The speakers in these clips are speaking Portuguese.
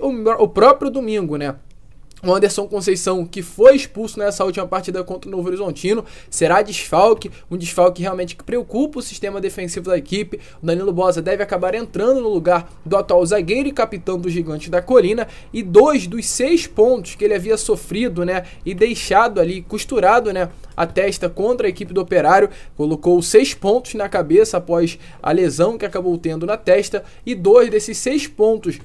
o, o próprio domingo, né? O Anderson Conceição, que foi expulso nessa última partida contra o Novo Horizontino, será desfalque, um desfalque realmente que preocupa o sistema defensivo da equipe. O Danilo Bosa deve acabar entrando no lugar do atual zagueiro e capitão do Gigante da Colina. E dois dos seis pontos que ele havia sofrido, né? E deixado ali, costurado, né? A testa contra a equipe do Operário. Colocou seis pontos na cabeça após a lesão que acabou tendo na testa. E dois desses seis pontos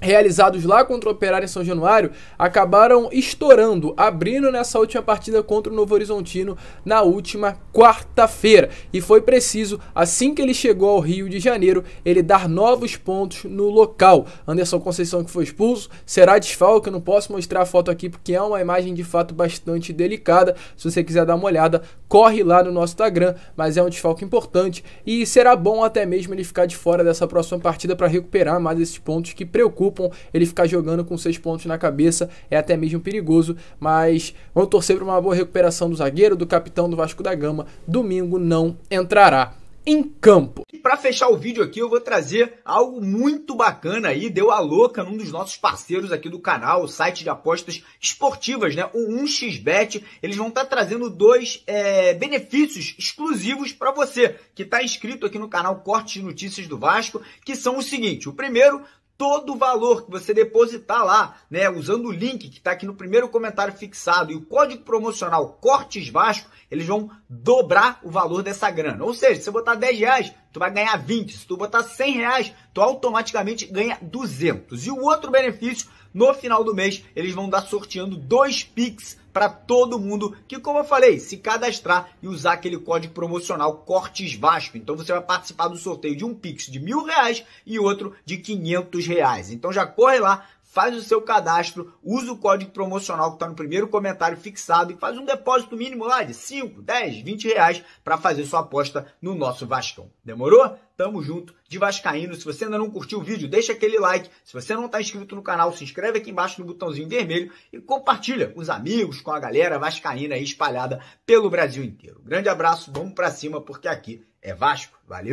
realizados lá contra o Operário em São Januário acabaram estourando, abrindo nessa última partida contra o Novo Horizontino na última quarta-feira. E foi preciso, assim que ele chegou ao Rio de Janeiro, ele dar novos pontos no local. Anderson Conceição, que foi expulso, será desfalque. Eu não posso mostrar a foto aqui porque é uma imagem de fato bastante delicada. Se você quiser dar uma olhada, corre lá no nosso Instagram, mas é um desfalque importante e será bom até mesmo ele ficar de fora dessa próxima partida para recuperar mais esses pontos que preocupam ele ficar jogando com seis pontos na cabeça é até mesmo perigoso, mas vamos torcer para uma boa recuperação do zagueiro, do capitão do Vasco da Gama. Domingo não entrará em campo. E para fechar o vídeo aqui, eu vou trazer algo muito bacana aí, deu a louca num dos nossos parceiros aqui do canal, o site de apostas esportivas, né? O 1xBet, eles vão estar tá trazendo dois é, benefícios exclusivos para você que está inscrito aqui no canal Cortes de Notícias do Vasco, que são o seguinte: o primeiro, todo o valor que você depositar lá, né, usando o link que está aqui no primeiro comentário fixado e o código promocional Cortes Vasco, eles vão dobrar o valor dessa grana. Ou seja, se você botar 10 reais, tu vai ganhar 20. Se tu botar 100 reais, tu automaticamente ganha 200. E o outro benefício, no final do mês, eles vão dar sorteando dois Pix para todo mundo que, como eu falei, se cadastrar e usar aquele código promocional Cortes Vasco. Então você vai participar do sorteio de um Pix de mil reais e outro de quinhentos reais. Então já corre lá, faz o seu cadastro, usa o código promocional que está no primeiro comentário fixado e faz um depósito mínimo lá de 5, 10, 20 reais para fazer sua aposta no nosso Vascão. Demorou? Tamo junto de Vascaíno. Se você ainda não curtiu o vídeo, deixa aquele like. Se você não está inscrito no canal, se inscreve aqui embaixo no botãozinho vermelho e compartilha com os amigos, com a galera vascaína aí espalhada pelo Brasil inteiro. Grande abraço, vamos para cima porque aqui é Vasco. Valeu!